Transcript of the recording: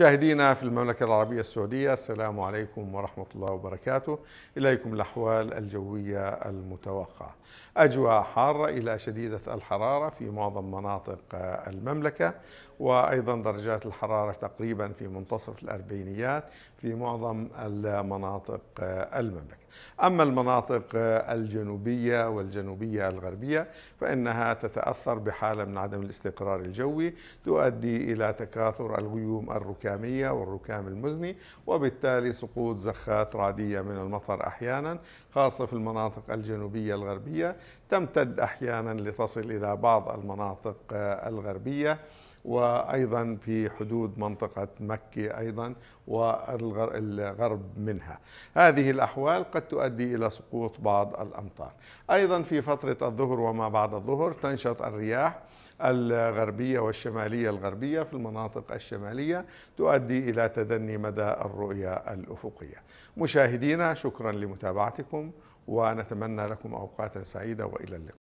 مشاهدينا في المملكة العربية السعودية السلام عليكم ورحمة الله وبركاته إليكم الأحوال الجوية المتوقعة أجواء حارة إلى شديدة الحرارة في معظم مناطق المملكة وأيضا درجات الحرارة تقريبا في منتصف الأربعينيات في معظم المناطق المملكة أما المناطق الجنوبية والجنوبية الغربية فإنها تتأثر بحالة من عدم الاستقرار الجوي تؤدي إلى تكاثر الغيوم الركابية الركامية والركام المزني وبالتالي سقوط زخات رعدية من المطر أحيانا خاصة في المناطق الجنوبية الغربية تمتد أحيانا لتصل إلى بعض المناطق آه، الغربية وأيضا في حدود منطقة مكة أيضا والغرب منها هذه الأحوال قد تؤدي إلى سقوط بعض الأمطار أيضا في فترة الظهر وما بعد الظهر تنشط الرياح الغربية والشمالية الغربية في المناطق الشمالية تؤدي إلى تدني مدى الرؤية الأفقية مشاهدينا شكرا لمتابعتكم ونتمنى لكم أوقاتا سعيدة وإلى اللقاء